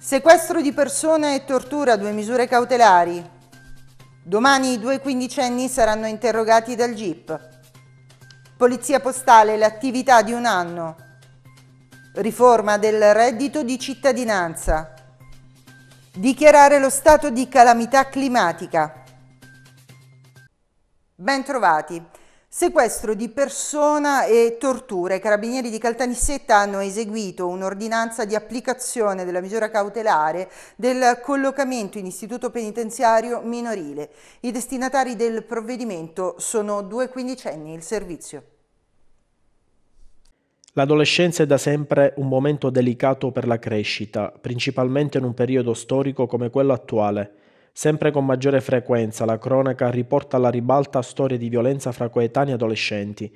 Sequestro di persona e tortura, due misure cautelari. Domani i due quindicenni saranno interrogati dal GIP. Polizia postale, l'attività di un anno. Riforma del reddito di cittadinanza. Dichiarare lo stato di calamità climatica. Bentrovati. Sequestro di persona e torture. I carabinieri di Caltanissetta hanno eseguito un'ordinanza di applicazione della misura cautelare del collocamento in istituto penitenziario minorile. I destinatari del provvedimento sono due quindicenni. Il servizio. L'adolescenza è da sempre un momento delicato per la crescita, principalmente in un periodo storico come quello attuale Sempre con maggiore frequenza la cronaca riporta alla ribalta storie di violenza fra coetanei e adolescenti.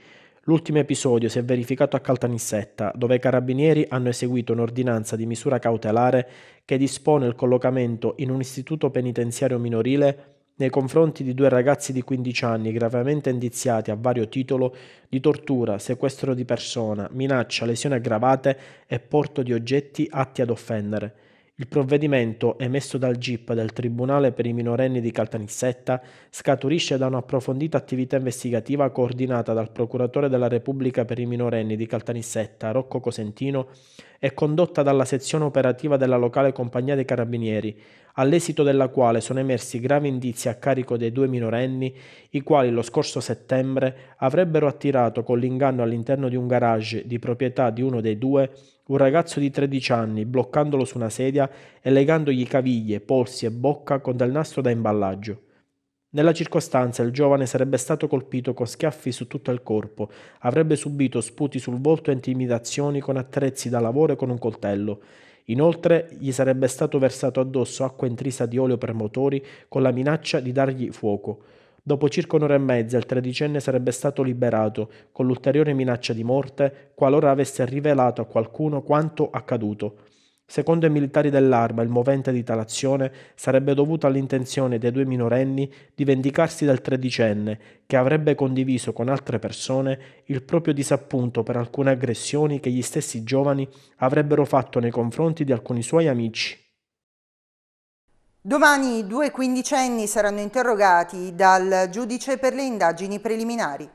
L'ultimo episodio si è verificato a Caltanissetta, dove i carabinieri hanno eseguito un'ordinanza di misura cautelare che dispone il collocamento in un istituto penitenziario minorile nei confronti di due ragazzi di 15 anni gravemente indiziati a vario titolo di tortura, sequestro di persona, minaccia, lesioni aggravate e porto di oggetti atti ad offendere. Il provvedimento emesso dal GIP del Tribunale per i minorenni di Caltanissetta scaturisce da un'approfondita attività investigativa coordinata dal Procuratore della Repubblica per i minorenni di Caltanissetta, Rocco Cosentino, e condotta dalla sezione operativa della locale compagnia dei carabinieri, all'esito della quale sono emersi gravi indizi a carico dei due minorenni, i quali lo scorso settembre avrebbero attirato con l'inganno all'interno di un garage di proprietà di uno dei due un ragazzo di 13 anni, bloccandolo su una sedia e legandogli caviglie, polsi e bocca con del nastro da imballaggio. Nella circostanza il giovane sarebbe stato colpito con schiaffi su tutto il corpo, avrebbe subito sputi sul volto e intimidazioni con attrezzi da lavoro e con un coltello. Inoltre gli sarebbe stato versato addosso acqua intrisa di olio per motori con la minaccia di dargli fuoco. Dopo circa un'ora e mezza il tredicenne sarebbe stato liberato, con l'ulteriore minaccia di morte qualora avesse rivelato a qualcuno quanto accaduto. Secondo i militari dell'arma, il movente di talazione sarebbe dovuto all'intenzione dei due minorenni di vendicarsi del tredicenne, che avrebbe condiviso con altre persone il proprio disappunto per alcune aggressioni che gli stessi giovani avrebbero fatto nei confronti di alcuni suoi amici. Domani due quindicenni saranno interrogati dal giudice per le indagini preliminari.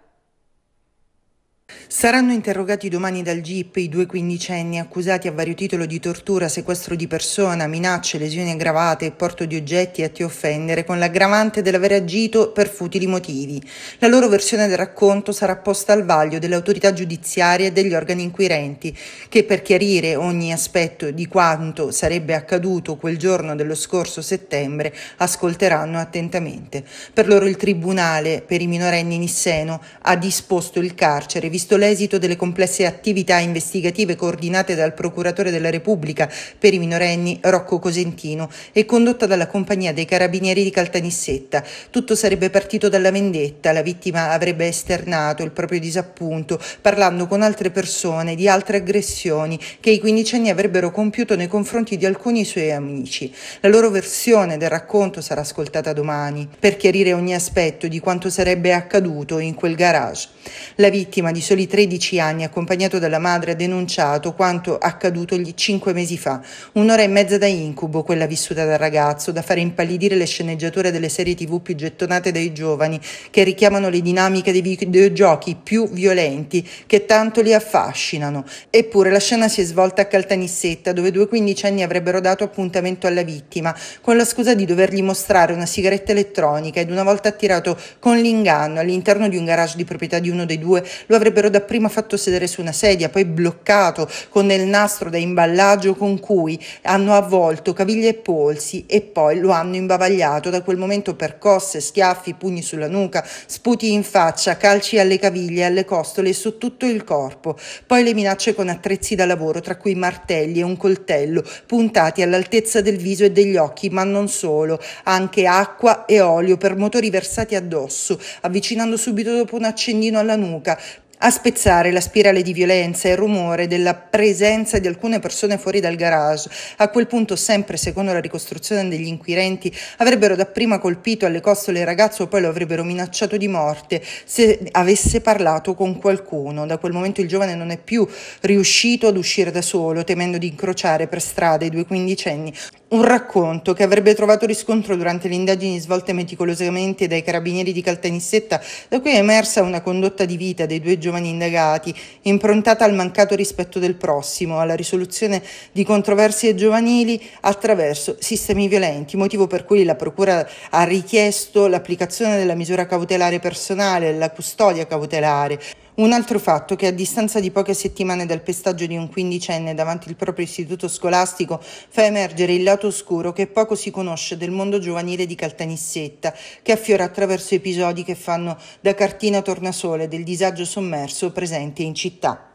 Saranno interrogati domani dal GIP i due quindicenni accusati a vario titolo di tortura, sequestro di persona, minacce, lesioni aggravate e porto di oggetti a ti offendere con l'aggravante dell'aver agito per futili motivi. La loro versione del racconto sarà posta al vaglio delle autorità giudiziarie e degli organi inquirenti che per chiarire ogni aspetto di quanto sarebbe accaduto quel giorno dello scorso settembre ascolteranno attentamente. Per loro il Tribunale per i minorenni Nisseno ha disposto il carcere visto l'esito delle complesse attività investigative coordinate dal Procuratore della Repubblica per i minorenni Rocco Cosentino e condotta dalla Compagnia dei Carabinieri di Caltanissetta. Tutto sarebbe partito dalla vendetta, la vittima avrebbe esternato il proprio disappunto parlando con altre persone di altre aggressioni che i quindicenni avrebbero compiuto nei confronti di alcuni suoi amici. La loro versione del racconto sarà ascoltata domani per chiarire ogni aspetto di quanto sarebbe accaduto in quel garage. La vittima di soli 13 anni, accompagnato dalla madre, ha denunciato quanto accaduto gli 5 mesi fa. Un'ora e mezza da incubo, quella vissuta dal ragazzo, da fare impallidire le sceneggiature delle serie tv più gettonate dai giovani, che richiamano le dinamiche dei videogiochi più violenti, che tanto li affascinano. Eppure la scena si è svolta a Caltanissetta, dove due quindicenni avrebbero dato appuntamento alla vittima, con la scusa di dovergli mostrare una sigaretta elettronica ed una volta attirato con l'inganno all'interno di un garage di proprietà di uno dei due, lo avrebbe l'avrebbero dapprima fatto sedere su una sedia, poi bloccato con il nastro da imballaggio con cui hanno avvolto caviglie e polsi e poi lo hanno imbavagliato. Da quel momento percosse, schiaffi, pugni sulla nuca, sputi in faccia, calci alle caviglie, alle costole e su tutto il corpo. Poi le minacce con attrezzi da lavoro, tra cui martelli e un coltello, puntati all'altezza del viso e degli occhi, ma non solo, anche acqua e olio per motori versati addosso, avvicinando subito dopo un accendino alla nuca, a spezzare la spirale di violenza e il rumore della presenza di alcune persone fuori dal garage, a quel punto sempre secondo la ricostruzione degli inquirenti avrebbero dapprima colpito alle costole il ragazzo, poi lo avrebbero minacciato di morte se avesse parlato con qualcuno. Da quel momento il giovane non è più riuscito ad uscire da solo, temendo di incrociare per strada i due quindicenni un racconto che avrebbe trovato riscontro durante le indagini svolte meticolosamente dai carabinieri di Caltanissetta, da cui è emersa una condotta di vita dei due giovani indagati, improntata al mancato rispetto del prossimo, alla risoluzione di controversie giovanili attraverso sistemi violenti, motivo per cui la Procura ha richiesto l'applicazione della misura cautelare personale, la custodia cautelare. Un altro fatto che a distanza di poche settimane dal pestaggio di un quindicenne davanti il proprio istituto scolastico fa emergere il lato oscuro che poco si conosce del mondo giovanile di Caltanissetta, che affiora attraverso episodi che fanno da cartina tornasole del disagio sommerso presente in città.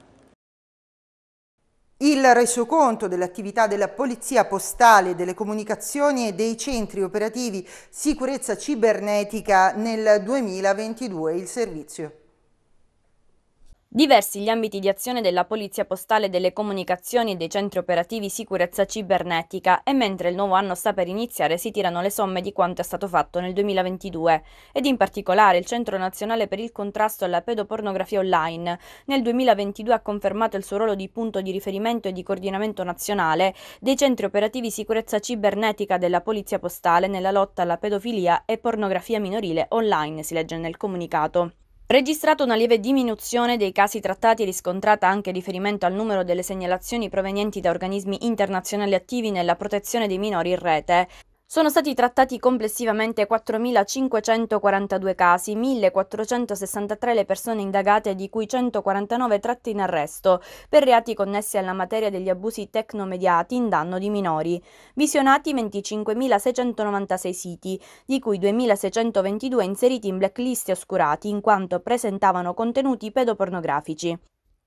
Il resoconto dell'attività della Polizia Postale, delle Comunicazioni e dei Centri Operativi Sicurezza Cibernetica nel 2022, il servizio. Diversi gli ambiti di azione della Polizia Postale delle Comunicazioni e dei centri operativi sicurezza cibernetica e mentre il nuovo anno sta per iniziare si tirano le somme di quanto è stato fatto nel 2022 ed in particolare il Centro Nazionale per il Contrasto alla Pedopornografia Online nel 2022 ha confermato il suo ruolo di punto di riferimento e di coordinamento nazionale dei centri operativi sicurezza cibernetica della Polizia Postale nella lotta alla pedofilia e pornografia minorile online, si legge nel comunicato registrato una lieve diminuzione dei casi trattati e riscontrata anche riferimento al numero delle segnalazioni provenienti da organismi internazionali attivi nella protezione dei minori in rete. Sono stati trattati complessivamente 4.542 casi, 1.463 le persone indagate di cui 149 tratte in arresto per reati connessi alla materia degli abusi tecnomediati in danno di minori. Visionati 25.696 siti, di cui 2.622 inseriti in blacklist e oscurati in quanto presentavano contenuti pedopornografici.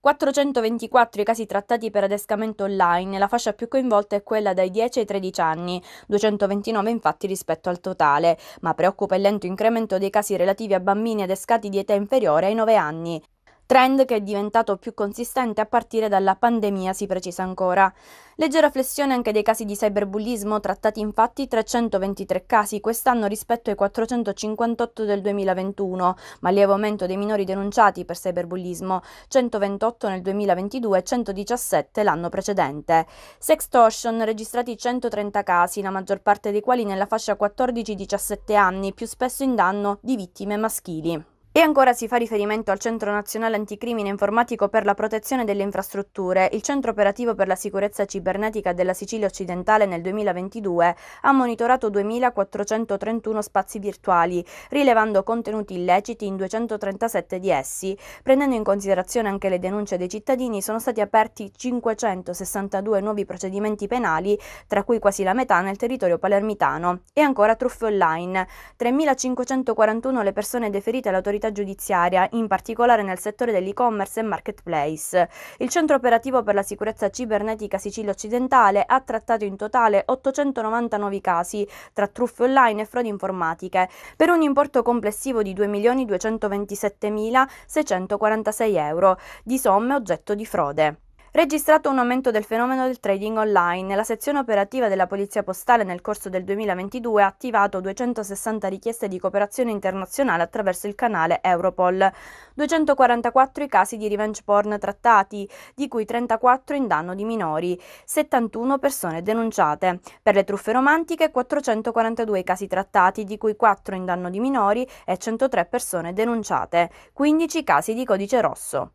424 i casi trattati per adescamento online, la fascia più coinvolta è quella dai 10 ai 13 anni, 229 infatti rispetto al totale, ma preoccupa il lento incremento dei casi relativi a bambini adescati di età inferiore ai 9 anni trend che è diventato più consistente a partire dalla pandemia, si precisa ancora. Leggera flessione anche dei casi di cyberbullismo, trattati infatti 323 casi quest'anno rispetto ai 458 del 2021, ma lieve aumento dei minori denunciati per cyberbullismo, 128 nel 2022 e 117 l'anno precedente. Sextortion registrati 130 casi, la maggior parte dei quali nella fascia 14-17 anni, più spesso in danno di vittime maschili. E ancora si fa riferimento al Centro Nazionale Anticrimine Informatico per la Protezione delle Infrastrutture. Il Centro Operativo per la Sicurezza Cibernetica della Sicilia Occidentale nel 2022 ha monitorato 2.431 spazi virtuali, rilevando contenuti illeciti in 237 di essi. Prendendo in considerazione anche le denunce dei cittadini, sono stati aperti 562 nuovi procedimenti penali, tra cui quasi la metà nel territorio palermitano. E ancora truffe online. 3.541 le persone deferite all'autorità dell'autorità giudiziaria, in particolare nel settore dell'e-commerce e marketplace. Il Centro Operativo per la Sicurezza Cibernetica Sicilia Occidentale ha trattato in totale 899 casi, tra truffe online e frodi informatiche, per un importo complessivo di 2.227.646 euro, di somme oggetto di frode registrato un aumento del fenomeno del trading online. La sezione operativa della Polizia Postale nel corso del 2022 ha attivato 260 richieste di cooperazione internazionale attraverso il canale Europol, 244 i casi di revenge porn trattati, di cui 34 in danno di minori, 71 persone denunciate. Per le truffe romantiche 442 i casi trattati, di cui 4 in danno di minori e 103 persone denunciate, 15 casi di codice rosso.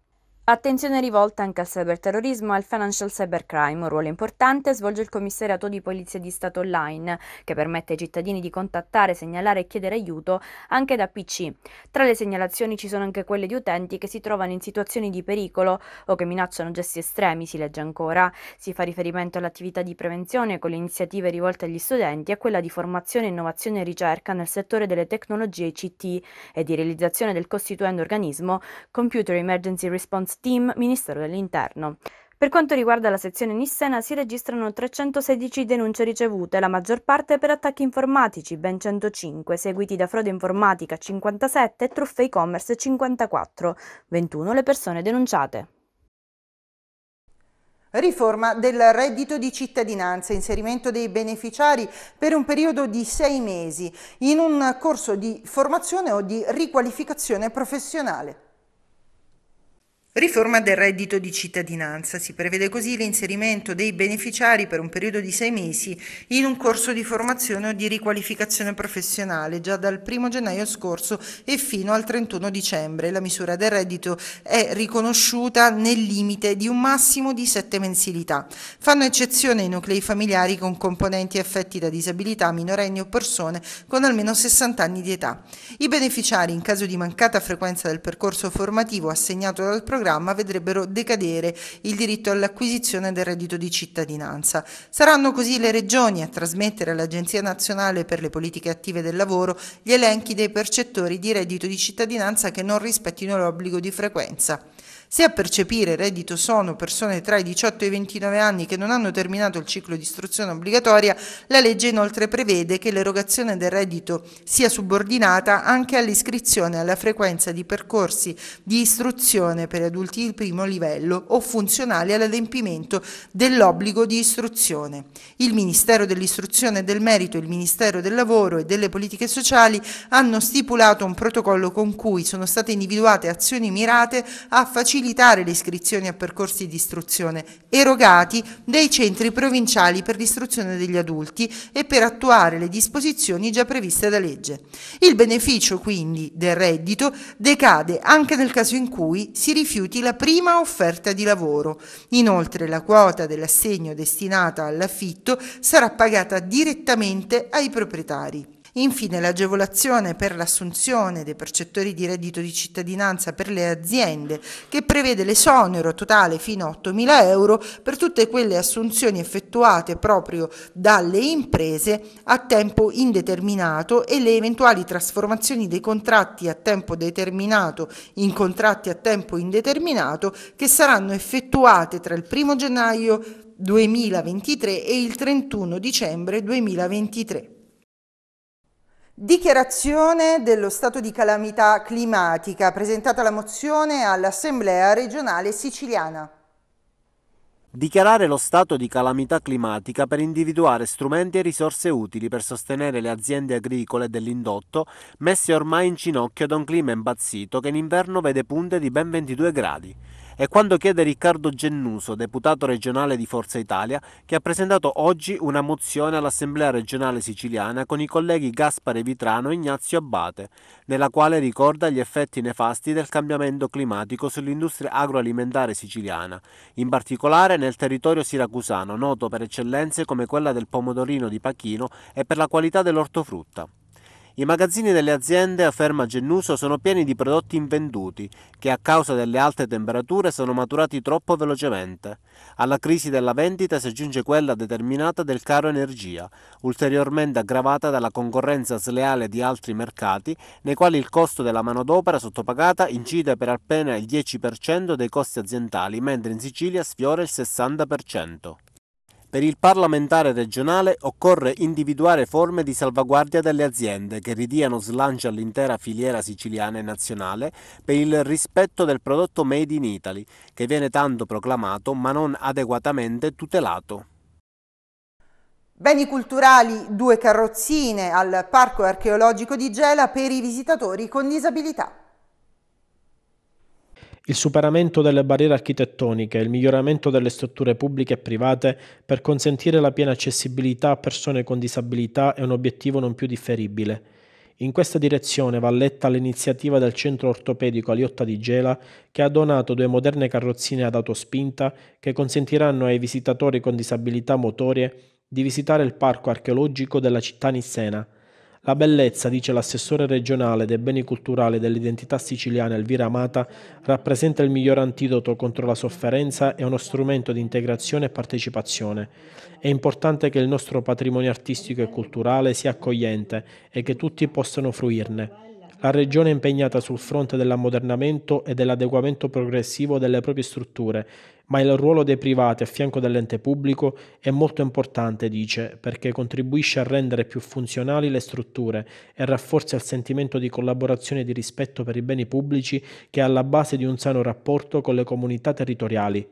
Attenzione rivolta anche al cyberterrorismo e al financial cybercrime, un ruolo importante svolge il commissariato di polizia di Stato online, che permette ai cittadini di contattare, segnalare e chiedere aiuto anche da PC. Tra le segnalazioni ci sono anche quelle di utenti che si trovano in situazioni di pericolo o che minacciano gesti estremi, si legge ancora. Si fa riferimento all'attività di prevenzione con le iniziative rivolte agli studenti e a quella di formazione, innovazione e ricerca nel settore delle tecnologie ICT e di realizzazione del costituendo organismo Computer Emergency Response Team Ministero dell'Interno. Per quanto riguarda la sezione Nissena si registrano 316 denunce ricevute, la maggior parte per attacchi informatici, ben 105, seguiti da frode informatica 57 e truffe e-commerce 54, 21 le persone denunciate. Riforma del reddito di cittadinanza, inserimento dei beneficiari per un periodo di sei mesi in un corso di formazione o di riqualificazione professionale. Riforma del reddito di cittadinanza. Si prevede così l'inserimento dei beneficiari per un periodo di sei mesi in un corso di formazione o di riqualificazione professionale già dal 1 gennaio scorso e fino al 31 dicembre. La misura del reddito è riconosciuta nel limite di un massimo di sette mensilità. Fanno eccezione i nuclei familiari con componenti affetti da disabilità, minorenni o persone con almeno 60 anni di età. I beneficiari, in caso di mancata frequenza del percorso formativo assegnato dal programma, programma vedrebbero decadere il diritto all'acquisizione del reddito di cittadinanza. Saranno così le regioni a trasmettere all'Agenzia nazionale per le politiche attive del lavoro gli elenchi dei percettori di reddito di cittadinanza che non rispettino l'obbligo di frequenza. Se a percepire reddito sono persone tra i 18 e i 29 anni che non hanno terminato il ciclo di istruzione obbligatoria, la legge inoltre prevede che l'erogazione del reddito sia subordinata anche all'iscrizione alla frequenza di percorsi di istruzione per adulti di primo livello o funzionali all'adempimento dell'obbligo di istruzione. Il Ministero dell'Istruzione e del Merito e il Ministero del Lavoro e delle Politiche Sociali hanno stipulato un protocollo con cui sono state individuate azioni mirate a facilitare facilitare le iscrizioni a percorsi di istruzione erogati dai centri provinciali per l'istruzione degli adulti e per attuare le disposizioni già previste da legge. Il beneficio quindi del reddito decade anche nel caso in cui si rifiuti la prima offerta di lavoro. Inoltre la quota dell'assegno destinata all'affitto sarà pagata direttamente ai proprietari. Infine l'agevolazione per l'assunzione dei percettori di reddito di cittadinanza per le aziende che prevede l'esonero totale fino a 8.000 euro per tutte quelle assunzioni effettuate proprio dalle imprese a tempo indeterminato e le eventuali trasformazioni dei contratti a tempo determinato in contratti a tempo indeterminato che saranno effettuate tra il 1 gennaio 2023 e il 31 dicembre 2023. Dichiarazione dello stato di calamità climatica, presentata la mozione all'Assemblea regionale siciliana. Dichiarare lo stato di calamità climatica per individuare strumenti e risorse utili per sostenere le aziende agricole dell'indotto messe ormai in ginocchio da un clima imbazzito che in inverno vede punte di ben 22 gradi. È quando chiede Riccardo Gennuso, deputato regionale di Forza Italia, che ha presentato oggi una mozione all'Assemblea regionale siciliana con i colleghi Gaspare Vitrano e Ignazio Abbate, nella quale ricorda gli effetti nefasti del cambiamento climatico sull'industria agroalimentare siciliana, in particolare nel territorio siracusano, noto per eccellenze come quella del pomodorino di Pachino e per la qualità dell'ortofrutta. I magazzini delle aziende, afferma Gennuso, sono pieni di prodotti invenduti che a causa delle alte temperature sono maturati troppo velocemente. Alla crisi della vendita si aggiunge quella determinata del caro energia, ulteriormente aggravata dalla concorrenza sleale di altri mercati nei quali il costo della manodopera sottopagata incide per appena il 10% dei costi aziendali, mentre in Sicilia sfiora il 60%. Per il parlamentare regionale occorre individuare forme di salvaguardia delle aziende che ridiano slancio all'intera filiera siciliana e nazionale per il rispetto del prodotto Made in Italy, che viene tanto proclamato ma non adeguatamente tutelato. Beni culturali, due carrozzine al Parco archeologico di Gela per i visitatori con disabilità. Il superamento delle barriere architettoniche e il miglioramento delle strutture pubbliche e private per consentire la piena accessibilità a persone con disabilità è un obiettivo non più differibile. In questa direzione va letta l'iniziativa del centro ortopedico Aliotta di Gela che ha donato due moderne carrozzine ad autospinta che consentiranno ai visitatori con disabilità motorie di visitare il parco archeologico della città nissena la bellezza, dice l'assessore regionale dei beni culturali dell'identità siciliana Elvira Amata, rappresenta il miglior antidoto contro la sofferenza e uno strumento di integrazione e partecipazione. È importante che il nostro patrimonio artistico e culturale sia accogliente e che tutti possano fruirne la Regione è impegnata sul fronte dell'ammodernamento e dell'adeguamento progressivo delle proprie strutture ma il ruolo dei privati a fianco dell'ente pubblico è molto importante, dice, perché contribuisce a rendere più funzionali le strutture e rafforza il sentimento di collaborazione e di rispetto per i beni pubblici che è alla base di un sano rapporto con le comunità territoriali.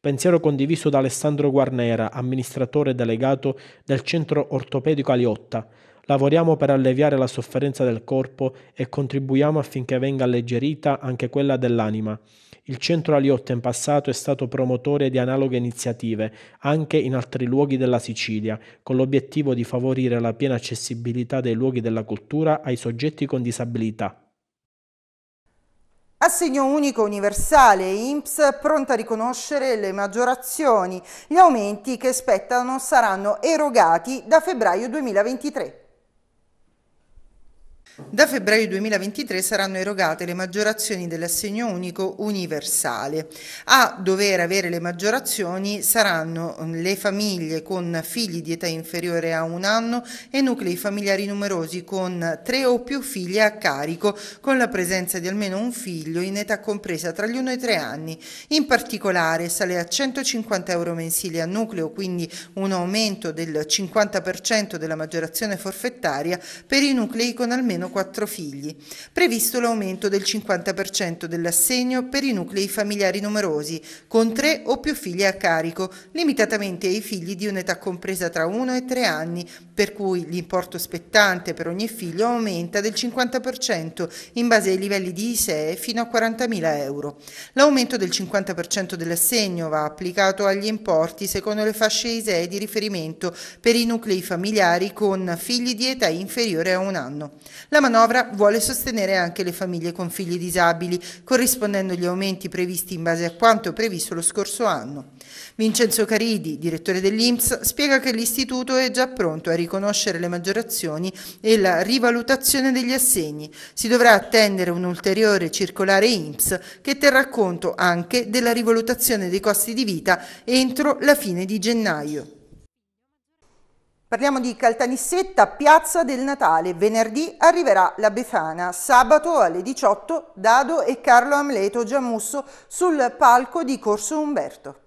Pensiero condiviso da Alessandro Guarnera, amministratore delegato del centro ortopedico Aliotta. Lavoriamo per alleviare la sofferenza del corpo e contribuiamo affinché venga alleggerita anche quella dell'anima. Il centro Aliotta in passato è stato promotore di analoghe iniziative anche in altri luoghi della Sicilia, con l'obiettivo di favorire la piena accessibilità dei luoghi della cultura ai soggetti con disabilità. Assegno unico universale, INPS pronta a riconoscere le maggiorazioni. Gli aumenti che spettano saranno erogati da febbraio 2023. Da febbraio 2023 saranno erogate le maggiorazioni dell'assegno unico universale. A dover avere le maggiorazioni saranno mm, le famiglie con figli di età inferiore a un anno e nuclei familiari numerosi con tre o più figli a carico, con la presenza di almeno un figlio in età compresa tra gli 1 e i 3 anni. In particolare sale a 150 euro mensili a nucleo, quindi un aumento del 50% della maggiorazione forfettaria per i nuclei con almeno almeno quattro figli. Previsto l'aumento del 50% dell'assegno per i nuclei familiari numerosi, con tre o più figli a carico, limitatamente ai figli di un'età compresa tra 1 e 3 anni, per cui l'importo spettante per ogni figlio aumenta del 50% in base ai livelli di ISEE fino a 40.000 euro. L'aumento del 50% dell'assegno va applicato agli importi secondo le fasce ISEE di riferimento per i nuclei familiari con figli di età inferiore a un anno. La manovra vuole sostenere anche le famiglie con figli disabili, corrispondendo agli aumenti previsti in base a quanto previsto lo scorso anno. Vincenzo Caridi, direttore dell'Inps, spiega che l'Istituto è già pronto a riconoscere le maggiorazioni e la rivalutazione degli assegni. Si dovrà attendere un'ulteriore circolare INPS che terrà conto anche della rivalutazione dei costi di vita entro la fine di gennaio. Parliamo di Caltanissetta, Piazza del Natale. Venerdì arriverà la Befana. Sabato alle 18 Dado e Carlo Amleto Giammusso sul palco di Corso Umberto.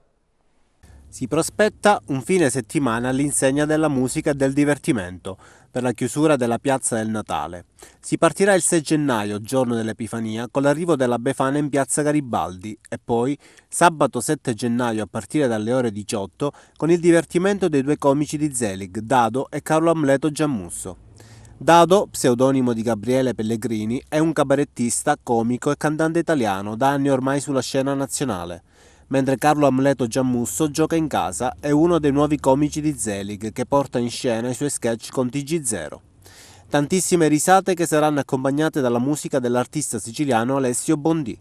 Si prospetta un fine settimana all'insegna della musica e del divertimento per la chiusura della piazza del Natale. Si partirà il 6 gennaio, giorno dell'Epifania, con l'arrivo della Befana in piazza Garibaldi e poi sabato 7 gennaio a partire dalle ore 18 con il divertimento dei due comici di Zelig, Dado e Carlo Amleto Giammusso. Dado, pseudonimo di Gabriele Pellegrini, è un cabarettista, comico e cantante italiano da anni ormai sulla scena nazionale mentre Carlo Amleto Giammusso gioca in casa è uno dei nuovi comici di Zelig che porta in scena i suoi sketch con TG0. Tantissime risate che saranno accompagnate dalla musica dell'artista siciliano Alessio Bondi.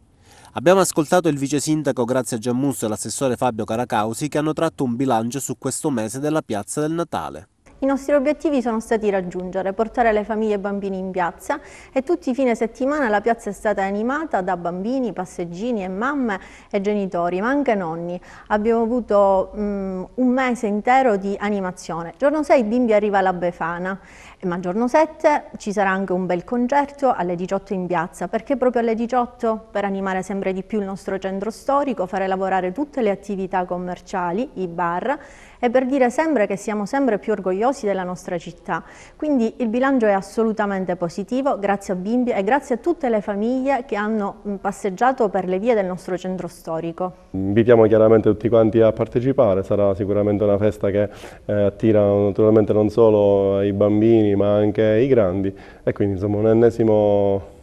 Abbiamo ascoltato il vice sindaco Grazia Giammusso e l'assessore Fabio Caracausi che hanno tratto un bilancio su questo mese della piazza del Natale. I nostri obiettivi sono stati raggiungere, portare le famiglie e bambini in piazza e tutti i fine settimana la piazza è stata animata da bambini, passeggini e mamme e genitori, ma anche nonni. Abbiamo avuto um, un mese intero di animazione. Giorno 6 bimbi arriva la Befana, ma giorno 7 ci sarà anche un bel concerto alle 18 in piazza, perché proprio alle 18 per animare sempre di più il nostro centro storico, fare lavorare tutte le attività commerciali, i bar, e per dire sempre che siamo sempre più orgogliosi della nostra città. Quindi il bilancio è assolutamente positivo grazie a bimbi e grazie a tutte le famiglie che hanno passeggiato per le vie del nostro centro storico. Invitiamo chiaramente tutti quanti a partecipare, sarà sicuramente una festa che eh, attira naturalmente non solo i bambini ma anche i grandi e quindi insomma un ennesimo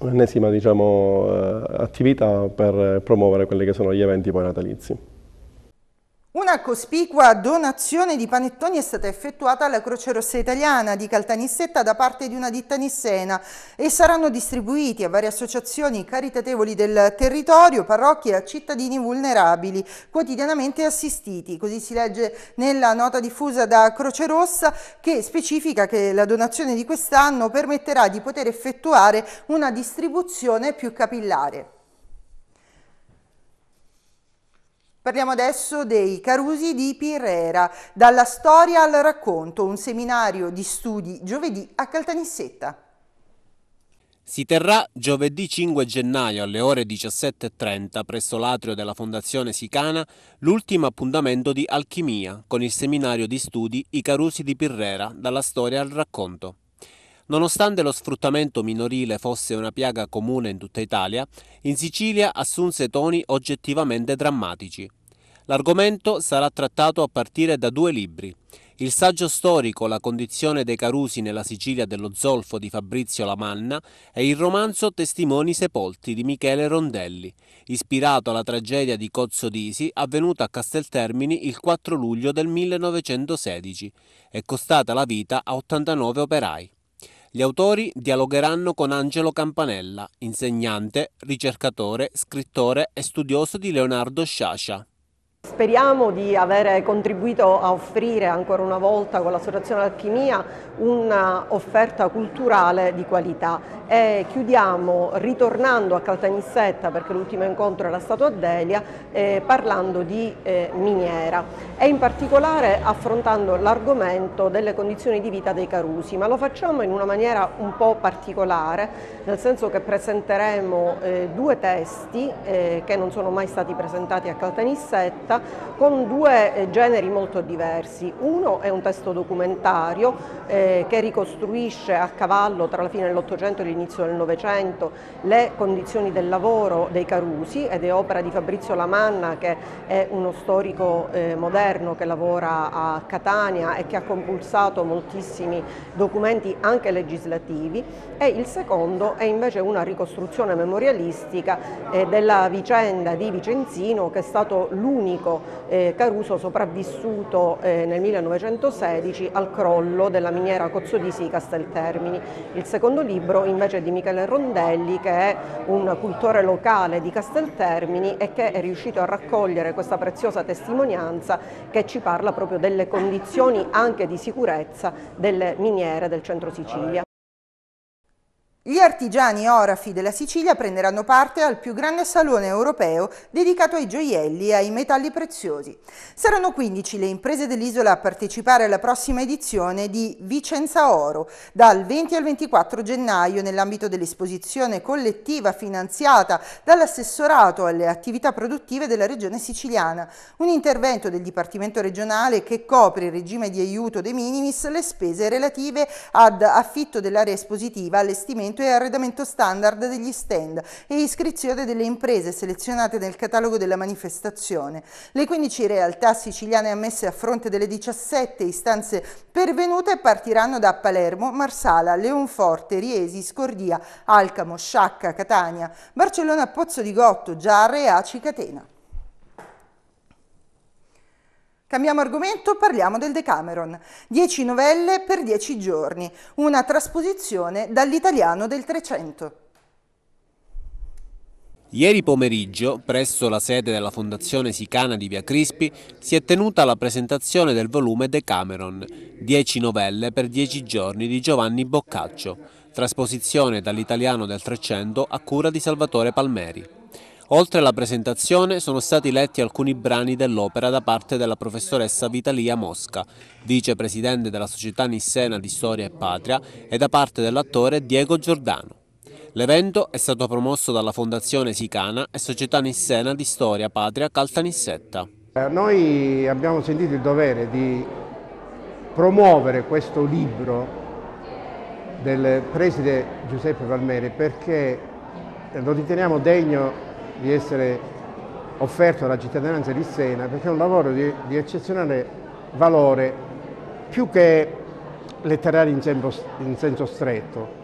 un'ennesima diciamo, eh, attività per promuovere quelli che sono gli eventi poi natalizi. Una cospicua donazione di panettoni è stata effettuata alla Croce Rossa Italiana di Caltanissetta da parte di una ditta nissena e saranno distribuiti a varie associazioni caritatevoli del territorio, parrocchie e a cittadini vulnerabili quotidianamente assistiti. Così si legge nella nota diffusa da Croce Rossa che specifica che la donazione di quest'anno permetterà di poter effettuare una distribuzione più capillare. Parliamo adesso dei Carusi di Pirrera, dalla storia al racconto, un seminario di studi giovedì a Caltanissetta. Si terrà giovedì 5 gennaio alle ore 17.30 presso l'atrio della Fondazione Sicana l'ultimo appuntamento di Alchimia con il seminario di studi I Carusi di Pirrera, dalla storia al racconto. Nonostante lo sfruttamento minorile fosse una piaga comune in tutta Italia, in Sicilia assunse toni oggettivamente drammatici. L'argomento sarà trattato a partire da due libri. Il saggio storico La condizione dei Carusi nella Sicilia dello zolfo di Fabrizio Lamanna e il romanzo Testimoni sepolti di Michele Rondelli, ispirato alla tragedia di Cozzo Disi avvenuta a Casteltermini il 4 luglio del 1916 e costata la vita a 89 operai. Gli autori dialogheranno con Angelo Campanella, insegnante, ricercatore, scrittore e studioso di Leonardo Sciascia. Speriamo di avere contribuito a offrire ancora una volta con l'Associazione Alchimia un'offerta culturale di qualità e chiudiamo ritornando a Caltanissetta perché l'ultimo incontro era stato a Delia eh, parlando di eh, miniera e in particolare affrontando l'argomento delle condizioni di vita dei carusi ma lo facciamo in una maniera un po' particolare nel senso che presenteremo eh, due testi eh, che non sono mai stati presentati a Caltanissetta 1990 con due eh, generi molto diversi. Uno è un testo documentario eh, che ricostruisce a cavallo tra la fine dell'Ottocento e l'inizio del Novecento le condizioni del lavoro dei Carusi ed è opera di Fabrizio Lamanna che è uno storico eh, moderno che lavora a Catania e che ha compulsato moltissimi documenti anche legislativi e il secondo è invece una ricostruzione memorialistica eh, della vicenda di Vicenzino che è stato l'unico Domenico eh, Caruso sopravvissuto eh, nel 1916 al crollo della miniera Cozzodisi di Casteltermini. Il secondo libro invece è di Michele Rondelli che è un cultore locale di Casteltermini e che è riuscito a raccogliere questa preziosa testimonianza che ci parla proprio delle condizioni anche di sicurezza delle miniere del centro Sicilia. Gli artigiani orafi della Sicilia prenderanno parte al più grande salone europeo dedicato ai gioielli e ai metalli preziosi. Saranno 15 le imprese dell'isola a partecipare alla prossima edizione di Vicenza Oro, dal 20 al 24 gennaio nell'ambito dell'esposizione collettiva finanziata dall'assessorato alle attività produttive della regione siciliana, un intervento del Dipartimento regionale che copre il regime di aiuto de minimis le spese relative ad affitto dell'area espositiva all'estimento e arredamento standard degli stand e iscrizione delle imprese selezionate nel catalogo della manifestazione. Le 15 realtà siciliane ammesse a fronte delle 17 istanze pervenute partiranno da Palermo, Marsala, Leonforte, Riesi, Scordia, Alcamo, Sciacca, Catania, Barcellona, Pozzo di Gotto, Giarre e Aci Catena. Cambiamo argomento, parliamo del Decameron. Dieci novelle per dieci giorni, una trasposizione dall'italiano del 300. Ieri pomeriggio, presso la sede della Fondazione Sicana di Via Crispi, si è tenuta la presentazione del volume Decameron, dieci novelle per dieci giorni di Giovanni Boccaccio, trasposizione dall'italiano del 300 a cura di Salvatore Palmeri. Oltre alla presentazione sono stati letti alcuni brani dell'opera da parte della professoressa Vitalia Mosca, vicepresidente della Società Nissena di Storia e Patria, e da parte dell'attore Diego Giordano. L'evento è stato promosso dalla Fondazione Sicana e Società Nissena di Storia Patria Caltanissetta. Eh, noi abbiamo sentito il dovere di promuovere questo libro del preside Giuseppe Palmeri perché lo riteniamo degno di essere offerto alla cittadinanza di Siena perché è un lavoro di, di eccezionale valore più che letterario in senso, in senso stretto,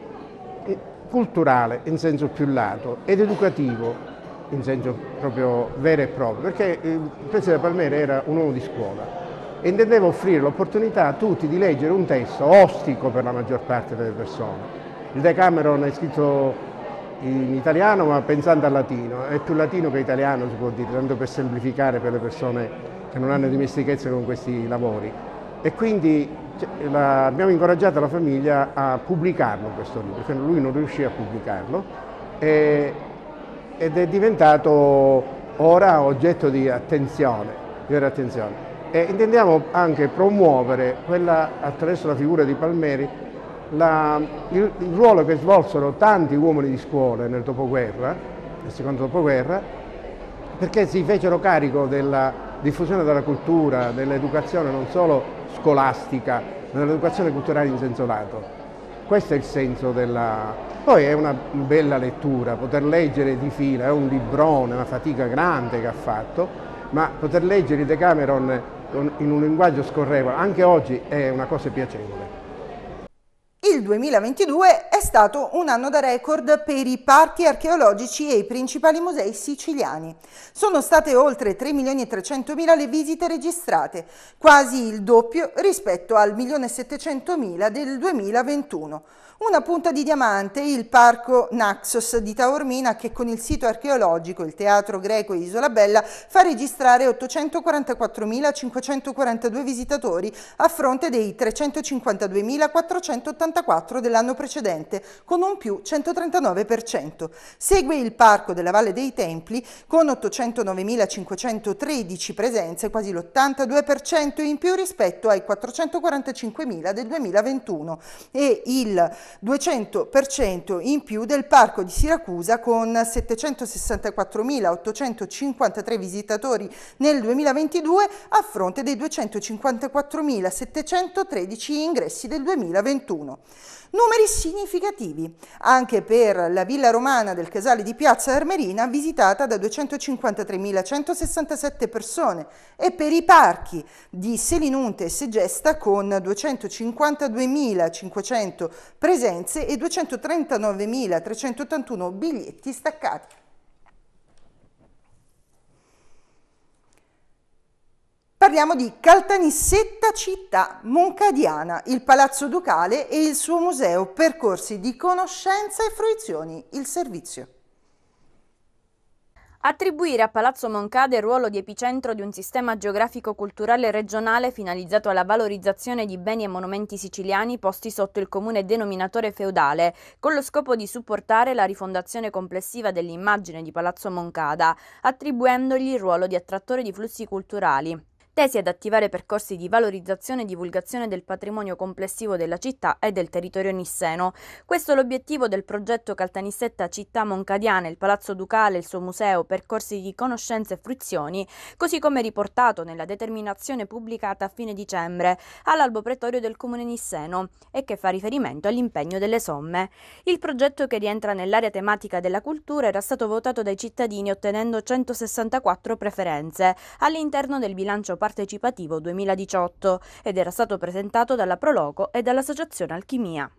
culturale in senso più lato ed educativo in senso proprio vero e proprio, perché il Presidente Palmieri era un uomo di scuola e intendeva offrire l'opportunità a tutti di leggere un testo ostico per la maggior parte delle persone. Il Decameron è scritto in italiano ma pensando al latino, è più latino che italiano si può dire, tanto per semplificare per le persone che non hanno dimestichezza con questi lavori. E quindi cioè, la, abbiamo incoraggiato la famiglia a pubblicarlo questo libro, perché cioè, lui non riuscì a pubblicarlo e, ed è diventato ora oggetto di attenzione, di vera attenzione. E intendiamo anche promuovere quella, attraverso la figura di Palmeri la, il, il, ruolo che svolsero tanti uomini di scuola nel dopoguerra, nel secondo dopoguerra, perché si fecero carico della diffusione della cultura, dell'educazione non solo scolastica, ma dell'educazione culturale in senso lato. Questo è il senso della... Poi è una bella lettura, poter leggere di fila, è un librone, una fatica grande che ha fatto, ma poter leggere Decameron in un linguaggio scorrevole, anche oggi è una cosa piacevole. 2022 è stato un anno da record per i parchi archeologici e i principali musei siciliani. Sono state oltre 3 milioni e 300 mila le visite registrate, quasi il doppio rispetto al milione 700 mila del 2021. Una punta di diamante, il parco Naxos di Taormina che con il sito archeologico, il teatro greco e Isola Bella fa registrare 844.542 visitatori a fronte dei 352.484 dell'anno precedente, con un più 139%. Segue il parco della Valle dei Templi con 809.513 presenze, quasi l'82% in più rispetto ai 445.000 del 2021 e il 200% in più del parco di Siracusa con 764.853 visitatori nel 2022 a fronte dei 254.713 ingressi del 2021. Numeri significativi anche per la villa romana del Casale di Piazza Armerina visitata da 253.167 persone e per i parchi di Selinunte e Segesta con 252.500 presenze e 239.381 biglietti staccati. parliamo di Caltanissetta città moncadiana, il palazzo ducale e il suo museo, percorsi di conoscenza e fruizioni, il servizio. Attribuire a Palazzo Moncade il ruolo di epicentro di un sistema geografico-culturale regionale finalizzato alla valorizzazione di beni e monumenti siciliani posti sotto il comune denominatore feudale, con lo scopo di supportare la rifondazione complessiva dell'immagine di Palazzo Moncada, attribuendogli il ruolo di attrattore di flussi culturali tesi ad attivare percorsi di valorizzazione e divulgazione del patrimonio complessivo della città e del territorio nisseno. Questo è l'obiettivo del progetto Caltanissetta Città Moncadiana, il Palazzo Ducale, il suo museo, percorsi di conoscenze e fruizioni, così come riportato nella determinazione pubblicata a fine dicembre all'albo pretorio del comune nisseno e che fa riferimento all'impegno delle somme. Il progetto che rientra nell'area tematica della cultura era stato votato dai cittadini ottenendo 164 preferenze all'interno del bilancio partecipativo 2018 ed era stato presentato dalla Prologo e dall'Associazione Alchimia.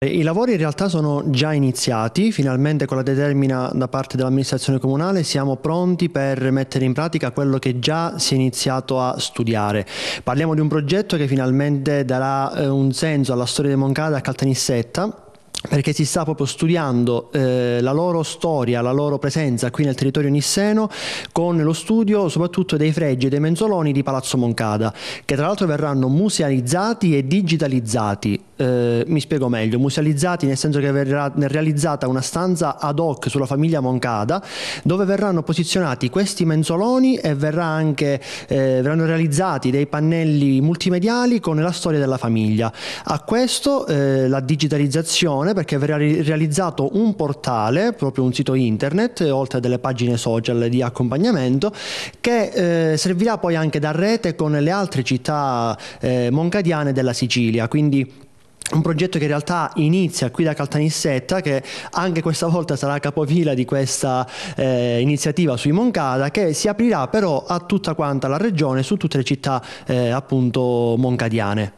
I lavori in realtà sono già iniziati, finalmente con la determina da parte dell'amministrazione comunale siamo pronti per mettere in pratica quello che già si è iniziato a studiare. Parliamo di un progetto che finalmente darà eh, un senso alla storia di Moncada a Caltanissetta perché si sta proprio studiando eh, la loro storia, la loro presenza qui nel territorio nisseno con lo studio soprattutto dei fregi e dei menzoloni di Palazzo Moncada, che tra l'altro verranno musealizzati e digitalizzati. Eh, mi spiego meglio, musealizzati nel senso che verrà realizzata una stanza ad hoc sulla famiglia Moncada, dove verranno posizionati questi menzoloni e anche, eh, verranno realizzati dei pannelli multimediali con la storia della famiglia. A questo eh, la digitalizzazione Giappone perché verrà realizzato un portale, proprio un sito internet, oltre a delle pagine social di accompagnamento, che eh, servirà poi anche da rete con le altre città eh, moncadiane della Sicilia. Quindi un progetto che in realtà inizia qui da Caltanissetta, che anche questa volta sarà capofila di questa eh, iniziativa sui Moncada, che si aprirà però a tutta quanta la regione, su tutte le città eh, appunto moncadiane.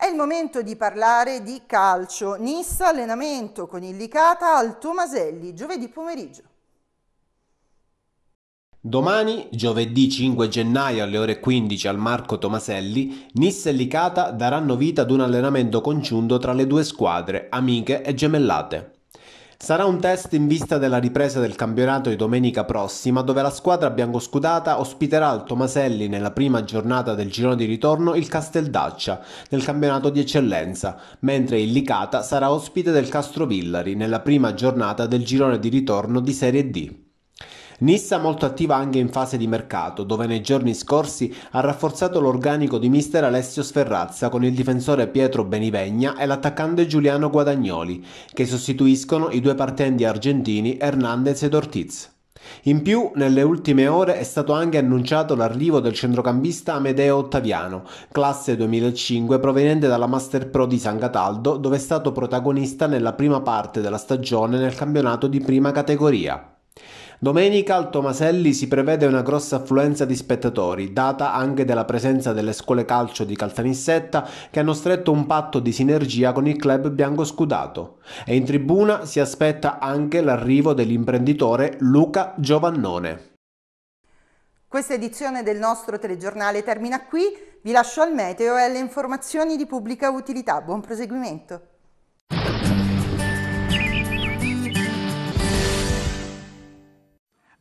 È il momento di parlare di calcio. Nissa allenamento con il Licata al Tomaselli giovedì pomeriggio. Domani, giovedì 5 gennaio alle ore 15 al Marco Tomaselli, Nissa e Licata daranno vita ad un allenamento congiunto tra le due squadre, amiche e gemellate. Sarà un test in vista della ripresa del campionato di domenica prossima, dove la squadra biancoscudata ospiterà al Tomaselli nella prima giornata del girone di ritorno il Casteldaccia nel campionato di eccellenza, mentre il Licata sarà ospite del Castrovillari nella prima giornata del girone di ritorno di Serie D. Nissa molto attiva anche in fase di mercato, dove nei giorni scorsi ha rafforzato l'organico di mister Alessio Sferrazza con il difensore Pietro Benivegna e l'attaccante Giuliano Guadagnoli, che sostituiscono i due partenti argentini Hernandez ed Ortiz. In più, nelle ultime ore è stato anche annunciato l'arrivo del centrocampista Amedeo Ottaviano, classe 2005 proveniente dalla Master Pro di San Cataldo, dove è stato protagonista nella prima parte della stagione nel campionato di prima categoria. Domenica al Tomaselli si prevede una grossa affluenza di spettatori, data anche della presenza delle scuole calcio di Caltanissetta che hanno stretto un patto di sinergia con il club bianco scudato. E in tribuna si aspetta anche l'arrivo dell'imprenditore Luca Giovannone. Questa edizione del nostro telegiornale termina qui, vi lascio al meteo e alle informazioni di pubblica utilità. Buon proseguimento!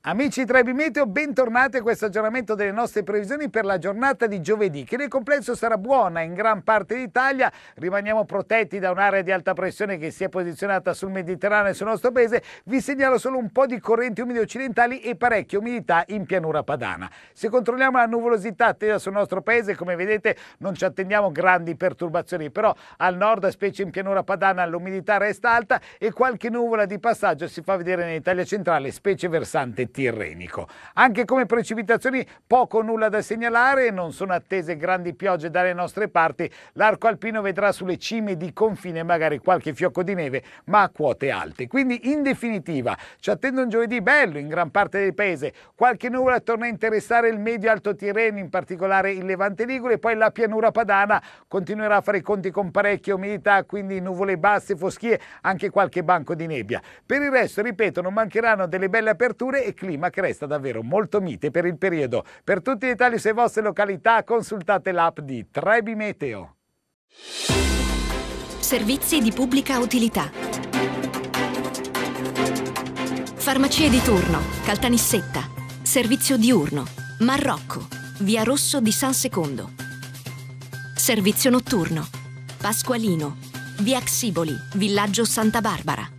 Amici di Trebi Meteo, bentornati a questo aggiornamento delle nostre previsioni per la giornata di giovedì, che nel complesso sarà buona in gran parte d'Italia. Rimaniamo protetti da un'area di alta pressione che si è posizionata sul Mediterraneo e sul nostro paese. Vi segnalo solo un po' di correnti umide occidentali e parecchia umidità in pianura padana. Se controlliamo la nuvolosità attesa sul nostro paese, come vedete non ci attendiamo grandi perturbazioni, però al nord, specie in pianura padana, l'umidità resta alta e qualche nuvola di passaggio si fa vedere in Italia centrale, specie versante tirrenico. Anche come precipitazioni poco o nulla da segnalare, non sono attese grandi piogge dalle nostre parti, l'arco alpino vedrà sulle cime di confine magari qualche fiocco di neve, ma a quote alte. Quindi in definitiva ci attende un giovedì bello in gran parte del paese, qualche nuvola torna a interessare il medio alto Tirreno, in particolare il Levante Ligure e poi la pianura padana continuerà a fare i conti con parecchia umidità, quindi nuvole basse, foschie, anche qualche banco di nebbia. Per il resto, ripeto, non mancheranno delle belle aperture e clima clima che resta davvero molto mite per il periodo. Per tutti i dettagli sulle vostre località consultate l'app di Trebi Meteo. Servizi di pubblica utilità. Farmacie di turno, Caltanissetta, servizio diurno, Marrocco, Via Rosso di San Secondo. Servizio notturno, Pasqualino, Via Xiboli, Villaggio Santa Barbara.